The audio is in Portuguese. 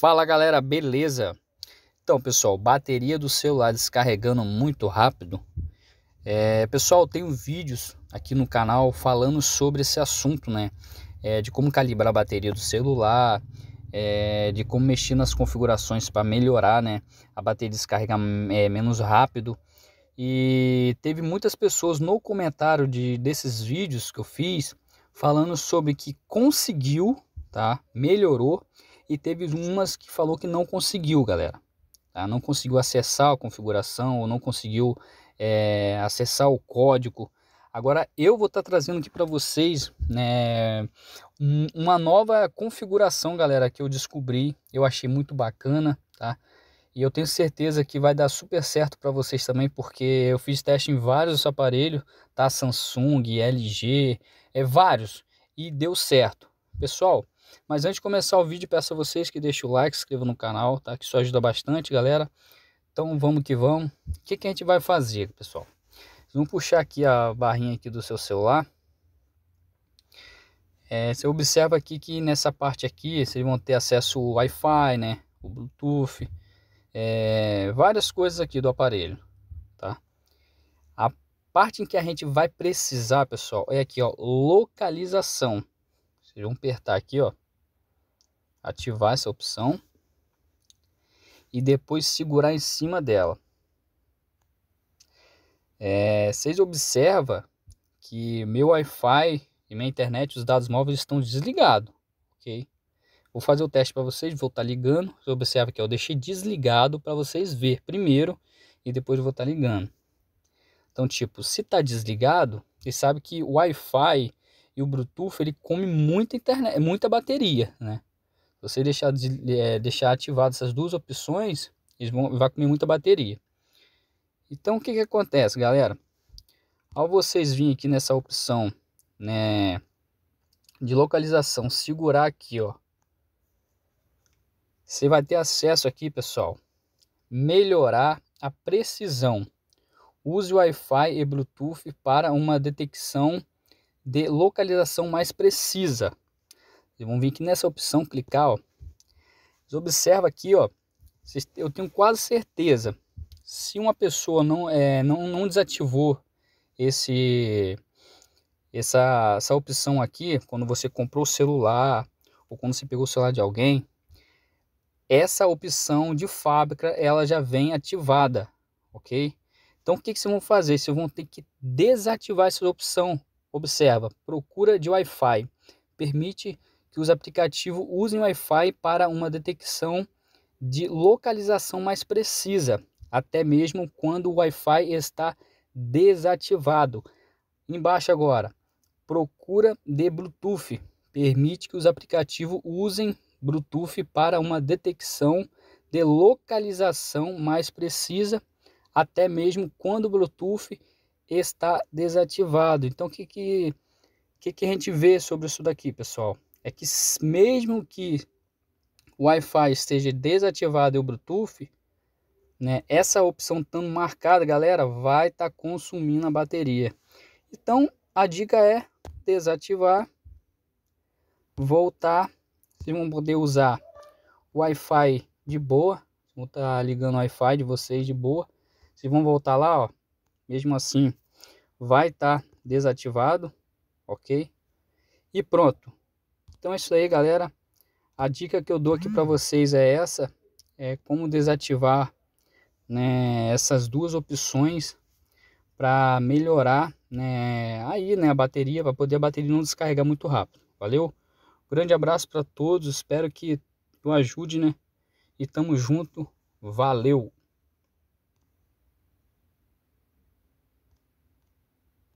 Fala galera, beleza? Então pessoal, bateria do celular descarregando muito rápido. É, pessoal, tenho vídeos aqui no canal falando sobre esse assunto, né? É, de como calibrar a bateria do celular, é, de como mexer nas configurações para melhorar, né? A bateria descarregar é, menos rápido. E teve muitas pessoas no comentário de, desses vídeos que eu fiz falando sobre que conseguiu, tá? Melhorou e teve umas que falou que não conseguiu, galera. Tá? Não conseguiu acessar a configuração ou não conseguiu é, acessar o código. Agora eu vou estar tá trazendo aqui para vocês né, uma nova configuração, galera, que eu descobri, eu achei muito bacana, tá? E eu tenho certeza que vai dar super certo para vocês também, porque eu fiz teste em vários aparelhos, tá? Samsung, LG, é vários, e deu certo. Pessoal, mas antes de começar o vídeo, peço a vocês que deixem o like, se inscrevam no canal, tá? Que isso ajuda bastante, galera. Então vamos que vamos. O que, que a gente vai fazer, pessoal? Vamos puxar aqui a barrinha aqui do seu celular. É, você observa aqui que nessa parte aqui, vocês vão ter acesso ao Wi-Fi, né? O Bluetooth, é, várias coisas aqui do aparelho, tá? A parte em que a gente vai precisar, pessoal, é aqui, ó, localização. Vocês vão apertar aqui, ó. Ativar essa opção. E depois segurar em cima dela. É, vocês observam que meu Wi-Fi e minha internet, os dados móveis estão desligados, ok? Vou fazer o teste para vocês, vou estar tá ligando. Você observa que eu deixei desligado para vocês verem primeiro e depois vou estar tá ligando. Então, tipo, se está desligado, você sabe que o Wi-Fi e o Bluetooth ele come muita internet, muita bateria, né? Se você deixar é, deixar ativado essas duas opções, eles vão vai comer muita bateria. Então o que que acontece, galera? Ao vocês virem aqui nessa opção, né, de localização, segurar aqui, ó. Você vai ter acesso aqui, pessoal, melhorar a precisão. Use Wi-Fi e Bluetooth para uma detecção de localização mais precisa. Vocês vão vir aqui nessa opção, clicar, ó. Vocês observa aqui, ó. Eu tenho quase certeza, se uma pessoa não, é, não, não desativou esse essa, essa opção aqui, quando você comprou o celular ou quando você pegou o celular de alguém, essa opção de fábrica ela já vem ativada, ok? Então o que, que vocês vão fazer? Vocês vão ter que desativar essa opção Observa, procura de Wi-Fi. Permite que os aplicativos usem Wi-Fi para uma detecção de localização mais precisa, até mesmo quando o Wi-Fi está desativado. Embaixo agora, procura de Bluetooth. Permite que os aplicativos usem Bluetooth para uma detecção de localização mais precisa, até mesmo quando o Bluetooth está desativado. Então, o que, que, que, que a gente vê sobre isso daqui, pessoal? É que mesmo que o Wi-Fi esteja desativado e o Bluetooth, né, essa opção estando marcada, galera, vai estar tá consumindo a bateria. Então, a dica é desativar, voltar, vocês vão poder usar o Wi-Fi de boa, vão estar tá ligando o Wi-Fi de vocês de boa. Vocês vão voltar lá, ó, mesmo assim, vai estar tá desativado, ok? E pronto. Então é isso aí, galera. A dica que eu dou aqui para vocês é essa, é como desativar né, essas duas opções para melhorar né, aí né, a bateria, para poder a bateria não descarregar muito rápido. Valeu? Grande abraço para todos, espero que tu ajude, né? E tamo junto, valeu!